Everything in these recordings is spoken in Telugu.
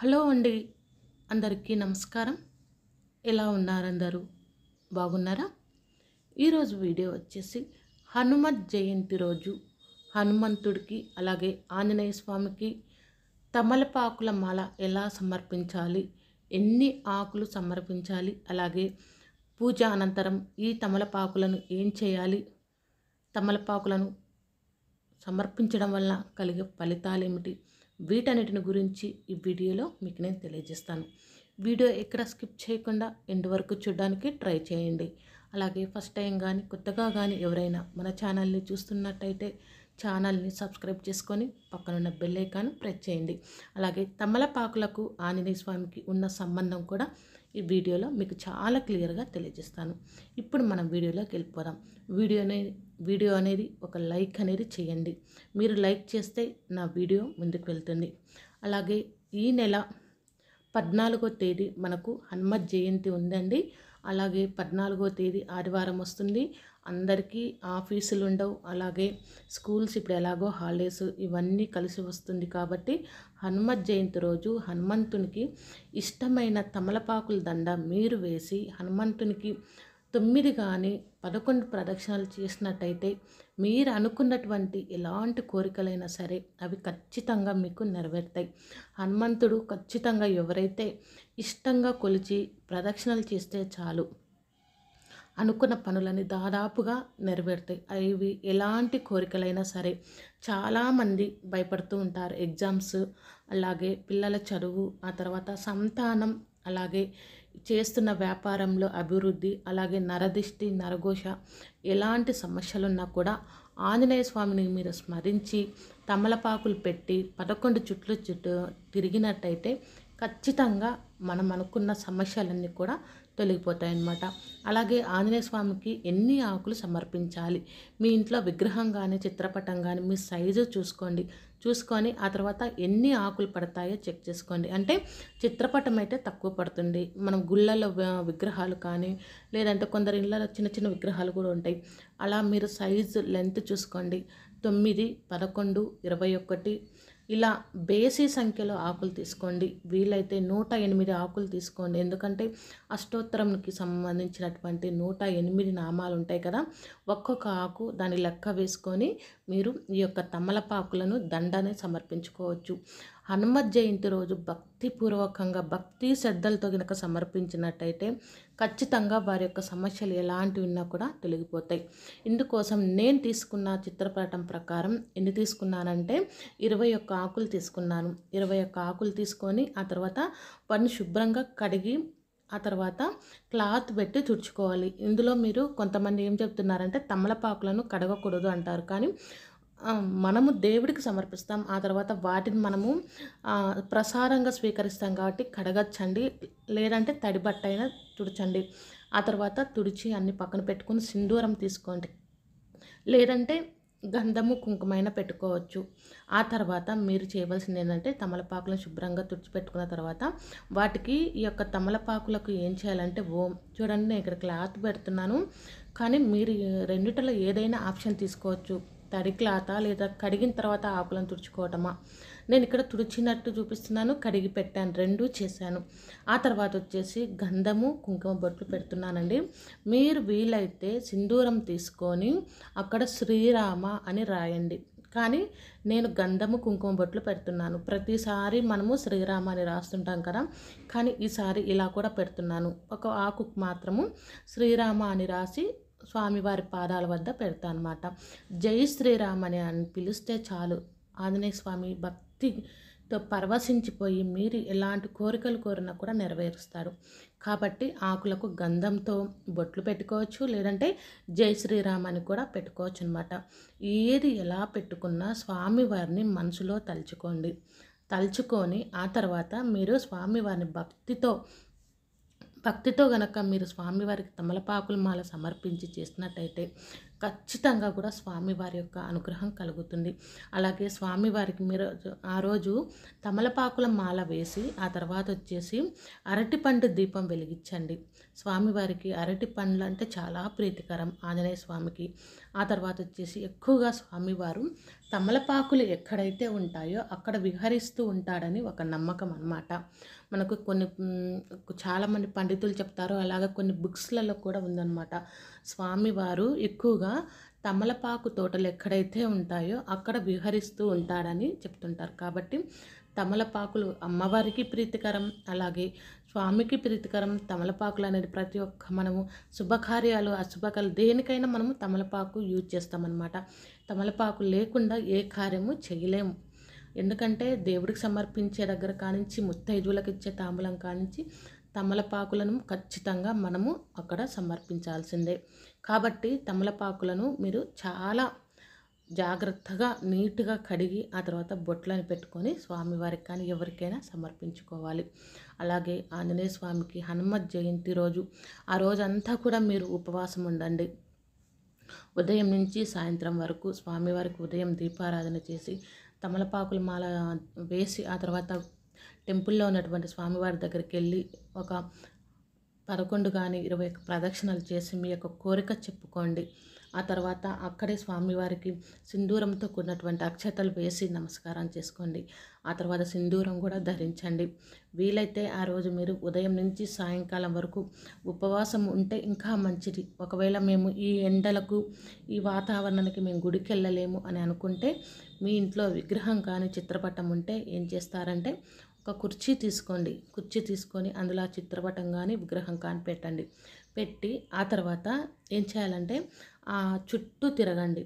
హలో అండి అందరికీ నమస్కారం ఎలా ఉన్నారందరూ బాగున్నారా ఈరోజు వీడియో వచ్చేసి హనుమత్ జయంతి రోజు హనుమంతుడికి అలాగే ఆంజనేయ స్వామికి తమలపాకుల మాల ఎలా సమర్పించాలి ఎన్ని ఆకులు సమర్పించాలి అలాగే పూజ అనంతరం ఈ తమలపాకులను ఏం చేయాలి తమలపాకులను సమర్పించడం వల్ల కలిగే ఫలితాలేమిటి వీటన్నిటిని గురించి ఈ వీడియోలో మీకు నేను తెలియజేస్తాను వీడియో ఎక్కడ స్కిప్ చేయకుండా ఎండ్ వరకు చూడడానికి ట్రై చేయండి అలాగే ఫస్ట్ టైం కానీ కొత్తగా కానీ ఎవరైనా మన ఛానల్ని చూస్తున్నట్టయితే ఛానల్ని సబ్స్క్రైబ్ చేసుకొని పక్కనున్న బెల్ ఐకాన్ ప్రెస్ చేయండి అలాగే తమలపాకులకు ఆంజనేయ స్వామికి ఉన్న సంబంధం కూడా ఈ వీడియోలో మీకు చాలా క్లియర్గా తెలియజేస్తాను ఇప్పుడు మనం వీడియోలోకి వెళ్ళిపోదాం వీడియో అనేది వీడియో అనేది ఒక లైక్ అనేది చేయండి మీరు లైక్ చేస్తే నా వీడియో ముందుకు వెళ్తుంది అలాగే ఈ నెల పద్నాలుగో తేదీ మనకు హనుమత్ జయంతి ఉందండి అలాగే పద్నాలుగో తేదీ ఆదివారం వస్తుంది అందరికీ ఆఫీసులు ఉండవు అలాగే స్కూల్స్ ఇప్పుడు ఎలాగో హాలిడేస్ ఇవన్నీ కలిసి వస్తుంది కాబట్టి హనుమత్ జయంతి రోజు హనుమంతునికి ఇష్టమైన తమలపాకుల దండ మీరు వేసి హనుమంతునికి తొమ్మిది కానీ పదకొండు ప్రదక్షిణలు చేసినట్టయితే మీరు అనుకున్నటువంటి ఎలాంటి కోరికలైనా సరే అవి ఖచ్చితంగా మీకు నెరవేరుతాయి హనుమంతుడు ఖచ్చితంగా ఎవరైతే ఇష్టంగా కొలిచి ప్రదక్షిణలు చేస్తే చాలు అనుకున్న పనులని దాదాపుగా నెరవేరుతాయి అవి ఎలాంటి కోరికలైనా సరే చాలామంది భయపడుతూ ఉంటారు ఎగ్జామ్స్ అలాగే పిల్లల చదువు ఆ తర్వాత సంతానం అలాగే చేస్తున్న వ్యాపారంలో అభివృద్ధి అలాగే నరదిష్టి నరఘోష ఎలాంటి సమస్యలున్నా కూడా ఆంజనేయ స్వామిని మీరు స్మరించి తమలపాకులు పెట్టి పదకొండు చుట్లు చుట్టూ తిరిగినట్టయితే ఖచ్చితంగా మనం అనుకున్న సమస్యలన్నీ కూడా తొలగిపోతాయన్నమాట అలాగే ఆంజనేయ స్వామికి ఎన్ని ఆకులు సమర్పించాలి మీ ఇంట్లో విగ్రహం కానీ చిత్రపటం కానీ మీ సైజు చూసుకోండి చూసుకొని ఆ తర్వాత ఎన్ని ఆకులు పడతాయో చెక్ చేసుకోండి అంటే చిత్రపటం అయితే తక్కువ పడుతుంది మనం గుళ్ళలో విగ్రహాలు కానీ లేదంటే కొందరు ఇళ్ళలో చిన్న చిన్న విగ్రహాలు కూడా ఉంటాయి అలా మీరు సైజు లెంత్ చూసుకోండి తొమ్మిది పదకొండు ఇరవై ఒకటి ఇలా బేసి సంఖ్యలో ఆకులు తీసుకోండి వీలైతే నూట ఎనిమిది ఆకులు తీసుకోండి ఎందుకంటే అష్టోత్తరంకి సంబంధించినటువంటి నూట ఎనిమిది నామాలు ఉంటాయి కదా ఒక్కొక్క ఆకు దాని లెక్క వేసుకొని మీరు ఈ యొక్క తమలపాకులను దండనే సమర్పించుకోవచ్చు హనుమత్ జయంతి రోజు భక్తిపూర్వకంగా భక్తి శ్రద్ధలతో కనుక సమర్పించినట్టయితే ఖచ్చితంగా వారి యొక్క సమస్యలు ఎలాంటివి ఉన్నా కూడా తొలగిపోతాయి ఇందుకోసం నేను తీసుకున్న చిత్రపటం ప్రకారం ఎన్ని తీసుకున్నానంటే ఇరవై ఒక్క ఆకులు తీసుకున్నాను ఇరవై ఒక్క ఆకులు తీసుకొని ఆ తర్వాత వాటిని శుభ్రంగా కడిగి ఆ తర్వాత క్లాత్ పెట్టి తుడుచుకోవాలి ఇందులో మీరు కొంతమంది ఏం చెప్తున్నారంటే తమలపాకులను కడగకూడదు అంటారు కానీ మనము దేవుడికి సమర్పిస్తాం ఆ తర్వాత వాటిని మనము ప్రసారంగా స్వీకరిస్తాం కాబట్టి కడగచ్చండి లేదంటే తడి బట్ట అయినా తుడచండి ఆ తర్వాత తుడిచి అన్ని పక్కన పెట్టుకుని సింధూరం తీసుకోండి లేదంటే గంధము కుంకుమైనా పెట్టుకోవచ్చు ఆ తర్వాత మీరు చేయవలసింది ఏంటంటే తమలపాకులను శుభ్రంగా తుడిచిపెట్టుకున్న తర్వాత వాటికి ఈ యొక్క తమలపాకులకు ఏం చేయాలంటే ఓం చూడండి నేను ఇక్కడ క్లాత్ పెడుతున్నాను కానీ మీరు రెండిటిలో ఏదైనా ఆప్షన్ తీసుకోవచ్చు తడిక్లాత లేదా కడిగిన తర్వాత ఆకులను తుడుచుకోవటమా నేను ఇక్కడ తుడిచినట్టు చూపిస్తున్నాను కడిగి పెట్టాను రెండు చేశాను ఆ తర్వాత వచ్చేసి గంధము కుంకుమ బొట్లు పెడుతున్నానండి మీరు వీలైతే సింధూరం తీసుకొని అక్కడ శ్రీరామ అని రాయండి కానీ నేను గంధము కుంకుమ బొట్లు పెడుతున్నాను ప్రతిసారి మనము శ్రీరామ అని రాస్తుంటాం కదా కానీ ఈసారి ఇలా కూడా పెడుతున్నాను ఒక ఆకు మాత్రము శ్రీరామ అని రాసి స్వామివారి పాదాల వద్ద పెడతా అనమాట జై శ్రీరామ్ అని పిలిస్తే చాలు ఆంజనేయ స్వామి భక్తితో పరవశించిపోయి మీరు ఎలాంటి కోరికలు కోరినా కూడా నెరవేరుస్తారు కాబట్టి ఆకులకు గంధంతో బొట్లు పెట్టుకోవచ్చు లేదంటే జై శ్రీరామ్ అని కూడా పెట్టుకోవచ్చు అనమాట ఏది ఎలా పెట్టుకున్నా స్వామివారిని మనసులో తలుచుకోండి తలుచుకొని ఆ తర్వాత మీరు స్వామివారిని భక్తితో భక్తితో గనక మీరు స్వామివారికి తమలపాకుల మాల సమర్పించి చేసినట్టయితే ఖచ్చితంగా కూడా స్వామివారి యొక్క అనుగ్రహం కలుగుతుంది అలాగే స్వామివారికి మీరు ఆ రోజు తమలపాకుల మాల వేసి ఆ తర్వాత వచ్చేసి అరటి పండు దీపం వెలిగించండి స్వామివారికి అరటి పండ్లు అంటే చాలా ప్రీతికరం ఆంజనేయ స్వామికి ఆ తర్వాత వచ్చేసి ఎక్కువగా స్వామివారు తమలపాకులు ఎక్కడైతే ఉంటాయో అక్కడ విహరిస్తూ ఉంటాడని ఒక నమ్మకం అన్నమాట మనకు కొన్ని చాలామంది పండితులు చెప్తారు అలాగే కొన్ని బుక్స్లలో కూడా ఉందన్నమాట స్వామివారు ఎక్కువగా ఎక్కువగా తమలపాకు తోటలు ఎక్కడైతే ఉంటాయో అక్కడ విహరిస్తూ ఉంటాడని చెప్తుంటారు కాబట్టి తమలపాకులు అమ్మవారికి ప్రీతికరం అలాగే స్వామికి ప్రీతికరం తమలపాకులు అనేది ప్రతి ఒక్క మనము శుభకార్యాలు అశుభకాలు దేనికైనా మనము తమలపాకు యూజ్ చేస్తామన్నమాట తమలపాకు లేకుండా ఏ కార్యము చేయలేము ఎందుకంటే దేవుడికి సమర్పించే దగ్గర కానించి ముత్తైదువులకు ఇచ్చే తాంబూలం కానించి తమలపాకులను ఖచ్చితంగా మనము అక్కడ సమర్పించాల్సిందే కాబట్టి తమలపాకులను మీరు చాలా జాగ్రత్తగా నీట్గా కడిగి ఆ తర్వాత బొట్లను పెట్టుకొని స్వామివారికి కానీ ఎవరికైనా సమర్పించుకోవాలి అలాగే ఆంజనేయ స్వామికి హనుమత్ జయంతి రోజు ఆ రోజంతా కూడా మీరు ఉపవాసం ఉండండి ఉదయం నుంచి సాయంత్రం వరకు స్వామివారికి ఉదయం దీపారాధన చేసి తమలపాకుల మాల వేసి ఆ తర్వాత టెంపుల్లో ఉన్నటువంటి స్వామివారి దగ్గరికి వెళ్ళి ఒక పదకొండు కానీ ఇరవై ప్రదక్షిణలు చేసి మీ యొక్క కోరిక చెప్పుకోండి ఆ తర్వాత అక్కడే స్వామివారికి సింధూరంతో కూడినటువంటి అక్షతలు వేసి నమస్కారం చేసుకోండి ఆ తర్వాత సింధూరం కూడా ధరించండి వీలైతే ఆ రోజు మీరు ఉదయం నుంచి సాయంకాలం వరకు ఉపవాసం ఉంటే ఇంకా మంచిది ఒకవేళ మేము ఈ ఎండలకు ఈ వాతావరణానికి మేము గుడికి వెళ్ళలేము అని అనుకుంటే మీ ఇంట్లో విగ్రహం కానీ చిత్రపటం ఉంటే ఏం చేస్తారంటే ఒక కుర్చీ తీసుకోండి కుర్చీ తీసుకొని అందులో ఆ చిత్రపటం కానీ విగ్రహం కానీ పెట్టండి పెట్టి ఆ తర్వాత ఏం చేయాలంటే ఆ చుట్టూ తిరగండి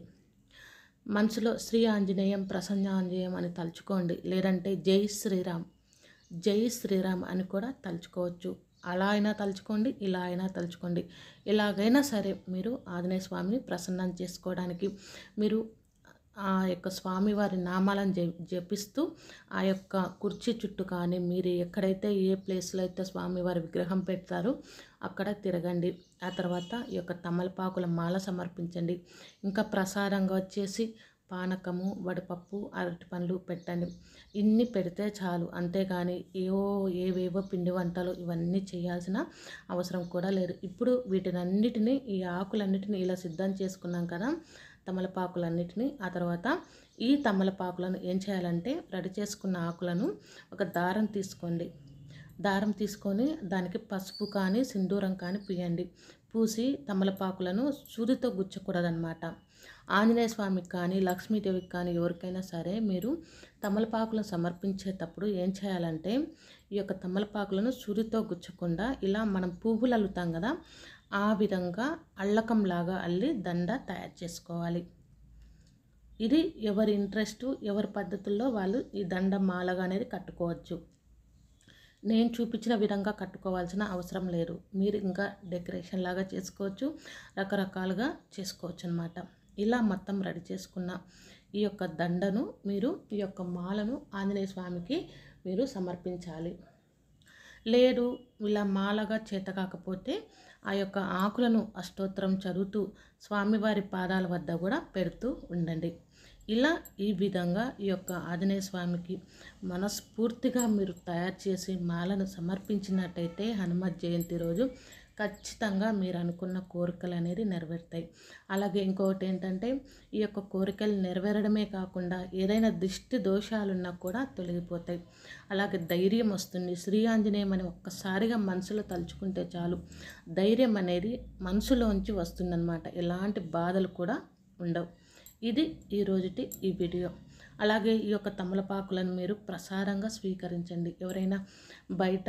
మనసులో శ్రీ ఆంజనేయం ప్రసన్న ఆంజనేయం అని తలుచుకోండి లేదంటే జై శ్రీరామ్ జై శ్రీరామ్ అని కూడా తలుచుకోవచ్చు అలా అయినా తలుచుకోండి ఇలా అయినా తలుచుకోండి ఎలాగైనా సరే మీరు ఆంజనేయ స్వామిని ప్రసన్నం చేసుకోవడానికి మీరు ఆ యొక్క స్వామివారి నామాలను జపిస్తూ ఆ యొక్క కుర్చీ చుట్టూ కానీ మీరు ఎక్కడైతే ఏ ప్లేస్లో అయితే స్వామివారి విగ్రహం పెడతారో అక్కడ తిరగండి ఆ తర్వాత ఈ యొక్క తమలపాకుల మాల సమర్పించండి ఇంకా ప్రసారంగా వచ్చేసి పానకము వడపప్పు అరటి పండ్లు పెట్టండి ఇన్ని పెడితే చాలు అంతేగాని ఏవో ఏవేవో పిండి వంటలు ఇవన్నీ చేయాల్సిన అవసరం కూడా లేదు ఇప్పుడు వీటినన్నిటినీ ఈ ఆకులన్నిటిని ఇలా సిద్ధం చేసుకున్నాం కదా తమలపాకులన్నిటిని ఆ తర్వాత ఈ తమలపాకులను ఏం చేయాలంటే రెడీ చేసుకున్న ఆకులను ఒక దారం తీసుకోండి దారం తీసుకొని దానికి పసుపు కానీ సింధూరం కానీ పీయండి పూసి తమలపాకులను సూదితో గుచ్చకూడదనమాట ఆంజనేయ స్వామికి కానీ లక్ష్మీదేవికి కానీ ఎవరికైనా సరే మీరు తమలపాకులను సమర్పించేటప్పుడు ఏం చేయాలంటే ఈ యొక్క తమలపాకులను సూదితో గుచ్చకుండా ఇలా మనం పువ్వులు అల్లుతాం కదా ఆ విధంగా అల్లకంలాగా అల్లి దండ తయారు చేసుకోవాలి ఇది ఎవరి ఇంట్రెస్ట్ ఎవరి పద్ధతుల్లో వాళ్ళు ఈ దండ మాలగా అనేది కట్టుకోవచ్చు నేను చూపించిన విధంగా కట్టుకోవాల్సిన అవసరం లేదు మీరు ఇంకా డెకరేషన్ లాగా చేసుకోవచ్చు రకరకాలుగా చేసుకోవచ్చు అనమాట ఇలా మొత్తం రెడీ చేసుకున్న ఈ యొక్క దండను మీరు ఈ యొక్క మాలను ఆంజనేయ స్వామికి మీరు సమర్పించాలి లేదు ఇలా మాలగా చేత కాకపోతే ఆ యొక్క ఆకులను అష్టోత్తరం చదువుతూ స్వామివారి పాదాల వద్ద కూడా పెడుతూ ఉండండి ఇలా ఈ విధంగా ఈ యొక్క ఆంజనేయ స్వామికి మనస్ఫూర్తిగా మీరు తయారు చేసి మాలను సమర్పించినట్టయితే హనుమత్ జయంతి రోజు ఖచ్చితంగా మీరు అనుకున్న కోరికలు అనేది నెరవేరుతాయి అలాగే ఇంకొకటి ఏంటంటే ఈ యొక్క కోరికలు నెరవేరడమే కాకుండా ఏదైనా దిష్టి దోషాలున్నా కూడా తొలగిపోతాయి అలాగే ధైర్యం వస్తుంది శ్రీ ఆంజనేయం అని ఒక్కసారిగా మనసులో తలుచుకుంటే చాలు ధైర్యం అనేది మనసులోంచి వస్తుందన్నమాట ఎలాంటి బాధలు కూడా ఉండవు ఇది ఈరోజుటి ఈ వీడియో అలాగే ఈ యొక్క తమలపాకులను మీరు ప్రసారంగా స్వీకరించండి ఎవరైనా బయట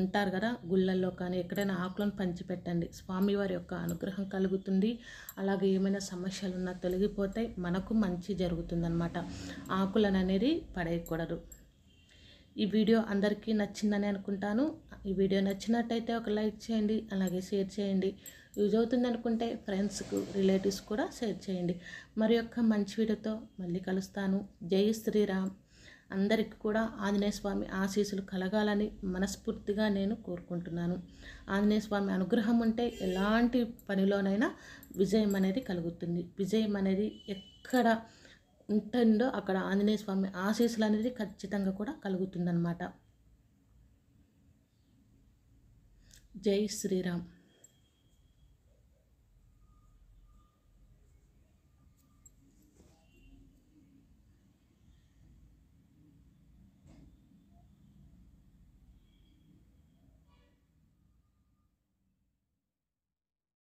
ఉంటారు కదా గుళ్ళల్లో కానీ ఎక్కడైనా ఆకులను పంచిపెట్టండి స్వామివారి యొక్క అనుగ్రహం కలుగుతుంది అలాగే ఏమైనా సమస్యలు ఉన్నా తొలగిపోతాయి మనకు మంచి జరుగుతుందన్నమాట ఆకులను అనేది పడేయకూడదు ఈ వీడియో అందరికీ నచ్చిందని అనుకుంటాను ఈ వీడియో నచ్చినట్టయితే ఒక లైక్ చేయండి అలాగే షేర్ చేయండి యూజ్ అవుతుంది అనుకుంటే ఫ్రెండ్స్కు రిలేటివ్స్ కూడా షేర్ చేయండి మరి యొక్క మంచి వీడియోతో మళ్ళీ కలుస్తాను జై శ్రీరామ్ అందరికీ కూడా ఆంజనేయ స్వామి ఆశీస్సులు కలగాలని మనస్ఫూర్తిగా నేను కోరుకుంటున్నాను ఆంజనేయ స్వామి అనుగ్రహం ఉంటే ఎలాంటి పనిలోనైనా విజయం అనేది కలుగుతుంది విజయం అనేది ఎక్కడ ఉంటుందో అక్కడ ఆంజనేయ స్వామి ఆశీస్సులు అనేది ఖచ్చితంగా కూడా కలుగుతుందన్నమాట జై శ్రీరామ్